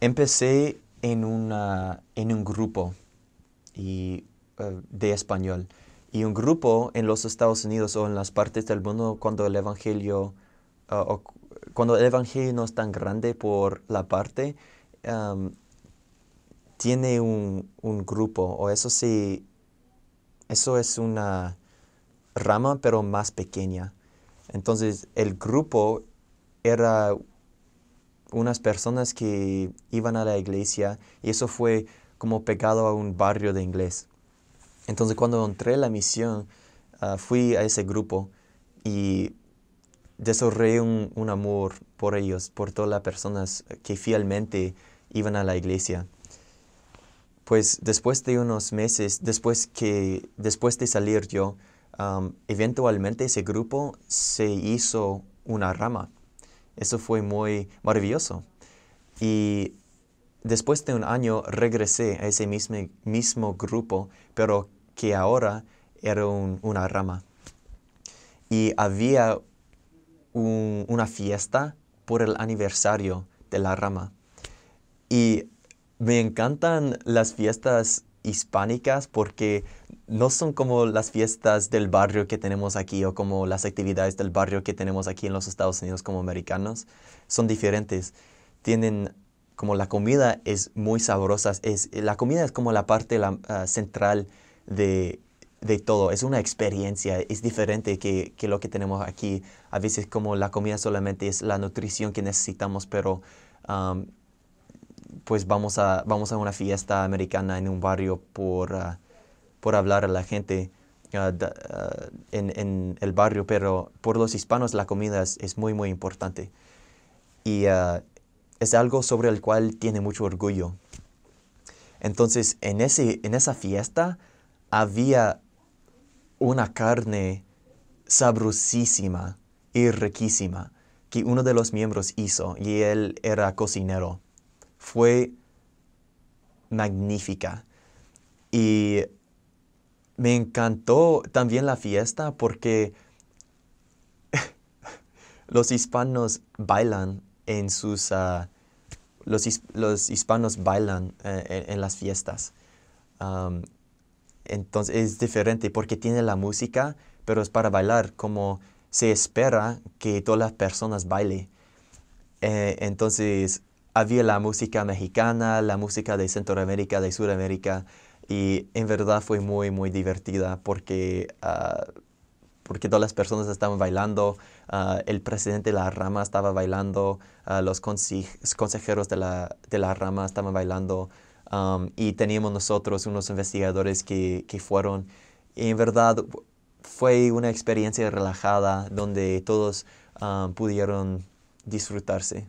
Empecé en, una, en un grupo y, eh, de español y un grupo en los Estados Unidos o en las partes del mundo cuando el evangelio eh, cuando el evangelio no es tan grande por la parte em, tiene un, un, grupo o eso sí eso es una rama pero más pequeña entonces el grupo era unas personas que iban a la iglesia y eso fue como pegado a un barrio de inglés. Entonces cuando entré a la misión, ah, fui a ese grupo y desarrollé un, amor por ellos, por todas las personas que fielmente iban a la iglesia. Pues después de unos meses, después, que, después de salir yo, eventualmente ese grupo se hizo una rama eso fue muy maravilloso. Y después de un año regresé a ese mismo, mismo grupo, pero que ahora era una rama. Y había una fiesta por el aniversario de la rama. Y me encantan las fiestas hispánicas porque no son como las fiestas del barrio que tenemos aquí o como las actividades del barrio que tenemos aquí en los Estados Unidos como americanos. Son diferentes. Tienen como la comida es muy sabrosa. Es, la comida es como la parte ah, central de, todo. Es una experiencia. Es diferente que, lo que tenemos aquí. A veces como la comida solamente es la nutrición que necesitamos, pero pues vamos a, vamos a una fiesta americana en un barrio por... Ah, por hablar a la gente ah, ah, en, el barrio, pero por los hispanos la comida es, muy, muy importante. Y ah, es algo sobre el cual tiene mucho orgullo. Entonces, en, ese, en esa fiesta había una carne sabrosísima y riquísima que uno de los miembros hizo y él era cocinero. Fue magnífica. Y me encantó también la fiesta porque los hispanos bailan en sus... Ah, los, hispanos bailan eh, en, las fiestas. entonces es diferente porque tiene la música, pero es para bailar, como se espera que todas las personas bailen. Eh, entonces había la música mexicana, la música de Centroamérica, de Sudamérica, y en verdad fue muy, muy divertida porque, ah, porque todas las personas estaban bailando, ah, el presidente de la rama estaba bailando, ah, los consejeros de la, rama estaban bailando um, y teníamos nosotros unos investigadores que, fueron. Y en verdad fue una experiencia relajada donde todos pudieron disfrutarse.